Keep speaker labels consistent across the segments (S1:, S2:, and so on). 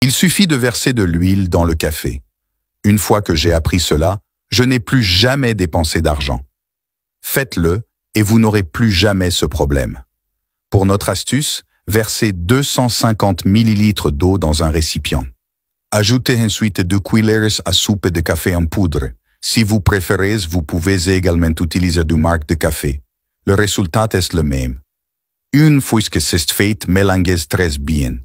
S1: Il suffit de verser de l'huile dans le café. Une fois que j'ai appris cela, je n'ai plus jamais dépensé d'argent. Faites-le et vous n'aurez plus jamais ce problème. Pour notre astuce, versez 250 ml d'eau dans un récipient. Ajoutez ensuite deux cuillères à soupe de café en poudre. Si vous préférez, vous pouvez également utiliser du marc de café. Le résultat est le même. Une fois que c'est fait, mélangez très bien.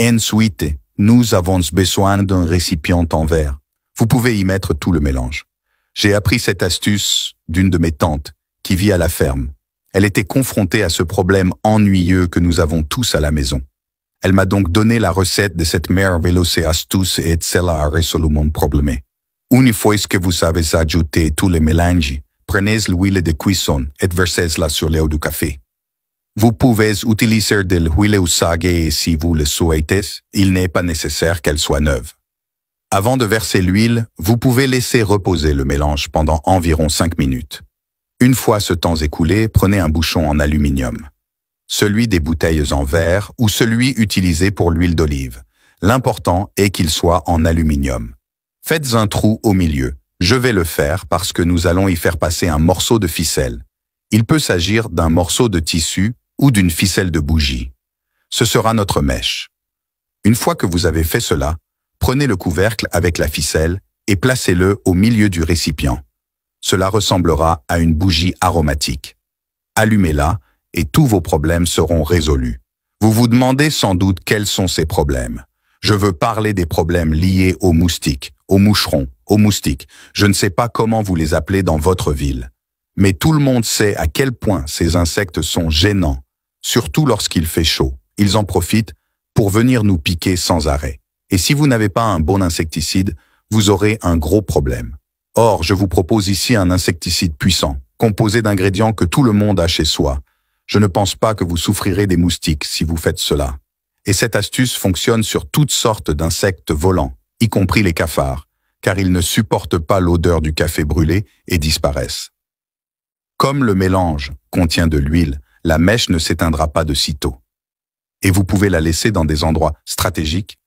S1: Ensuite, nous avons besoin d'un récipient en verre. Vous pouvez y mettre tout le mélange. J'ai appris cette astuce d'une de mes tantes, qui vit à la ferme. Elle était confrontée à ce problème ennuyeux que nous avons tous à la maison. Elle m'a donc donné la recette de cette merveilleuse astuce et cela a résolu mon problème. Une fois que vous avez ajouté tous les mélanges, prenez l'huile de cuisson et versez-la sur l'eau du café. Vous pouvez utiliser de l'huile usagée si vous le souhaitez, il n'est pas nécessaire qu'elle soit neuve. Avant de verser l'huile, vous pouvez laisser reposer le mélange pendant environ 5 minutes. Une fois ce temps écoulé, prenez un bouchon en aluminium, celui des bouteilles en verre ou celui utilisé pour l'huile d'olive. L'important est qu'il soit en aluminium. Faites un trou au milieu. Je vais le faire parce que nous allons y faire passer un morceau de ficelle. Il peut s'agir d'un morceau de tissu ou d'une ficelle de bougie. Ce sera notre mèche. Une fois que vous avez fait cela, prenez le couvercle avec la ficelle et placez-le au milieu du récipient. Cela ressemblera à une bougie aromatique. Allumez-la et tous vos problèmes seront résolus. Vous vous demandez sans doute quels sont ces problèmes. Je veux parler des problèmes liés aux moustiques, aux moucherons, aux moustiques. Je ne sais pas comment vous les appelez dans votre ville. Mais tout le monde sait à quel point ces insectes sont gênants surtout lorsqu'il fait chaud. Ils en profitent pour venir nous piquer sans arrêt. Et si vous n'avez pas un bon insecticide, vous aurez un gros problème. Or, je vous propose ici un insecticide puissant, composé d'ingrédients que tout le monde a chez soi. Je ne pense pas que vous souffrirez des moustiques si vous faites cela. Et cette astuce fonctionne sur toutes sortes d'insectes volants, y compris les cafards, car ils ne supportent pas l'odeur du café brûlé et disparaissent. Comme le mélange contient de l'huile, la mèche ne s'éteindra pas de tôt. Et vous pouvez la laisser dans des endroits stratégiques